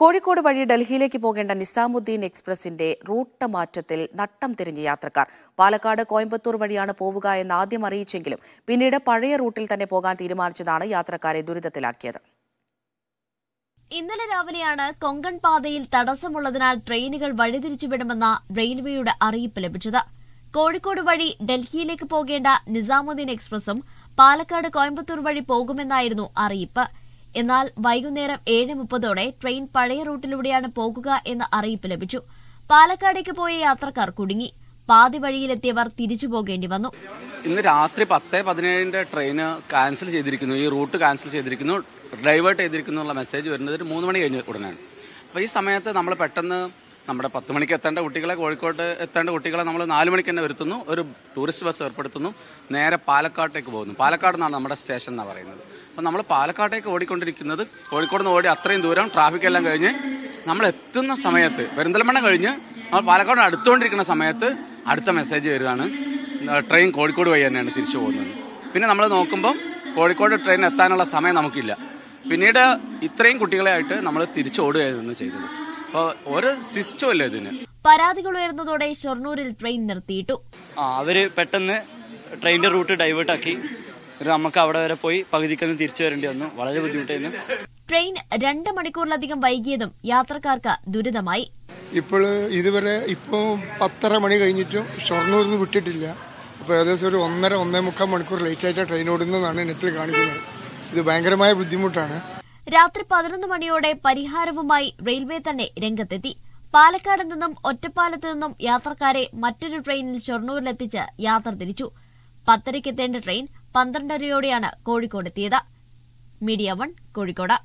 കോഴിക്കോട് വഴി ഡൽഹിയിലേക്ക് പോകേണ്ട നിസാമുദ്ദീൻ എക്സ്പ്രസിന്റെ റൂട്ട് മാറ്റത്തിൽ നട്ടം തിരിഞ്ഞ യാത്രക്കാർ പാലക്കാട് കോയമ്പത്തൂർ വഴിയാണ് പോവുക എന്ന് ആദ്യം അറിയിച്ചെങ്കിലും പിന്നീട് പഴയ റൂട്ടിൽ തന്നെ പോകാൻ തീരുമാനിച്ചതാണ് യാത്രക്കാരെ ദുരിതത്തിലാക്കിയത് ഇന്നലെ രാവിലെയാണ് കൊങ്കൺ പാതയിൽ തടസ്സമുള്ളതിനാൽ ട്രെയിനുകൾ വഴിതിരിച്ചുവിടുമെന്ന റെയിൽവേയുടെ അറിയിപ്പ് ലഭിച്ചത് കോഴിക്കോട് വഴി ഡൽഹിയിലേക്ക് പോകേണ്ട നിസാമുദ്ദീൻ എക്സ്പ്രസും പാലക്കാട് കോയമ്പത്തൂർ വഴി പോകുമെന്നായിരുന്നു അറിയിപ്പ് എന്നാൽ വൈകുന്നേരം ഏഴ് മുപ്പതോടെ ട്രെയിൻ പഴയ റൂട്ടിലൂടെയാണ് പോകുക എന്ന അറിയിപ്പ് ലഭിച്ചു പാലക്കാടേക്ക് പോയ യാത്രക്കാർ കുടുങ്ങി പാതി വഴിയിലെത്തിയവർ തിരിച്ചു പോകേണ്ടി വന്നു ഇന്ന് രാത്രി പത്ത് പതിനേഴിന്റെ ട്രെയിന് ക്യാൻസൽ ചെയ്തിരിക്കുന്നു ഈ റൂട്ട് ക്യാൻസൽ ചെയ്തിരിക്കുന്നു ഡ്രൈവേർട്ട് ചെയ്തിരിക്കുന്നു എന്നുള്ള മെസ്സേജ് വരുന്നത് ഒരു മൂന്ന് മണി കഴിഞ്ഞ ഉടനെയാണ് അപ്പോൾ ഈ സമയത്ത് നമ്മൾ പെട്ടെന്ന് നമ്മുടെ പത്ത് മണിക്ക് എത്തേണ്ട കുട്ടികളെ കോഴിക്കോട്ട് എത്തേണ്ട കുട്ടികളെ നമ്മൾ നാല് മണിക്ക് തന്നെ വരുത്തുന്നു ഒരു ടൂറിസ്റ്റ് ബസ് ഏർപ്പെടുത്തുന്നു നേരെ പാലക്കാട്ടേക്ക് പോകുന്നു പാലക്കാട് നമ്മുടെ സ്റ്റേഷൻ എന്നാണ് പറയുന്നത് അപ്പം നമ്മൾ പാലക്കാട്ടേക്ക് ഓടിക്കൊണ്ടിരിക്കുന്നത് കോഴിക്കോട് നിന്ന് ഓടി അത്രയും ദൂരം ട്രാഫിക് എല്ലാം കഴിഞ്ഞ് നമ്മൾ എത്തുന്ന സമയത്ത് പെരിന്തൽമണ്ണ കഴിഞ്ഞ് നമ്മൾ പാലക്കാട് അടുത്തുകൊണ്ടിരിക്കുന്ന സമയത്ത് അടുത്ത മെസ്സേജ് വരുവാണ് ട്രെയിൻ കോഴിക്കോട് വഴി തന്നെയാണ് തിരിച്ചു പോകുന്നത് പിന്നെ നമ്മൾ നോക്കുമ്പം കോഴിക്കോട് ട്രെയിൻ എത്താനുള്ള സമയം നമുക്കില്ല പിന്നീട് ഇത്രയും കുട്ടികളെയായിട്ട് നമ്മൾ തിരിച്ചു തിരിച്ചോടുകയായിരുന്നു ചെയ്തത് അപ്പോൾ ഒരു സിസ്റ്റം അല്ല ഇതിന് പരാതികൾ ഉയർന്നതോടെ ഷൊർണൂരിൽ ട്രെയിൻ നിർത്തിയിട്ടു ആ അവര് പെട്ടെന്ന് ട്രെയിനിന്റെ റൂട്ട് ഡൈവേർട്ടാക്കി നമുക്ക് അവിടെ വരെ പോയി പകുതിക്കൊന്ന് തിരിച്ചു വരേണ്ടി വന്നു വളരെ ബുദ്ധിമുട്ടായിരുന്നു ട്രെയിൻ രണ്ട് മണിക്കൂറിലധികം വൈകിയതും യാത്രക്കാർക്ക് ദുരിതമായി ഇപ്പോൾ ഇതുവരെ ഇപ്പോൾ പത്തര മണി കഴിഞ്ഞിട്ടും നിന്ന് വിട്ടിട്ടില്ല അപ്പോൾ ഏകദേശം ഒരു ഒന്നര ഒന്നേ മുക്കാൽ മണിക്കൂർ ലേറ്റ് ആയിട്ടാണ് ട്രെയിൻ ഓടുന്നതാണ് നെറ്റിൽ കാണിക്കുന്നത് ഇത് ഭയങ്കരമായ ബുദ്ധിമുട്ടാണ് രാത്രി പതിനൊന്ന് മണിയോടെ പരിഹാരവുമായി റെയിൽവേ തന്നെ രംഗത്തെത്തി പാലക്കാട് നിന്നും ഒറ്റപ്പാലത്ത് നിന്നും യാത്രക്കാരെ മറ്റൊരു ട്രെയിനിൽ ഷൊർണൂരിലെത്തിച്ച് യാത്ര തിരിച്ചു പത്തരയ്ക്കെത്തേണ്ട ട്രെയിൻ പന്ത്രണ്ടരയോടെയാണ് കോഴിക്കോടെത്തിയത് മീഡിയ വൺ കോഴിക്കോട്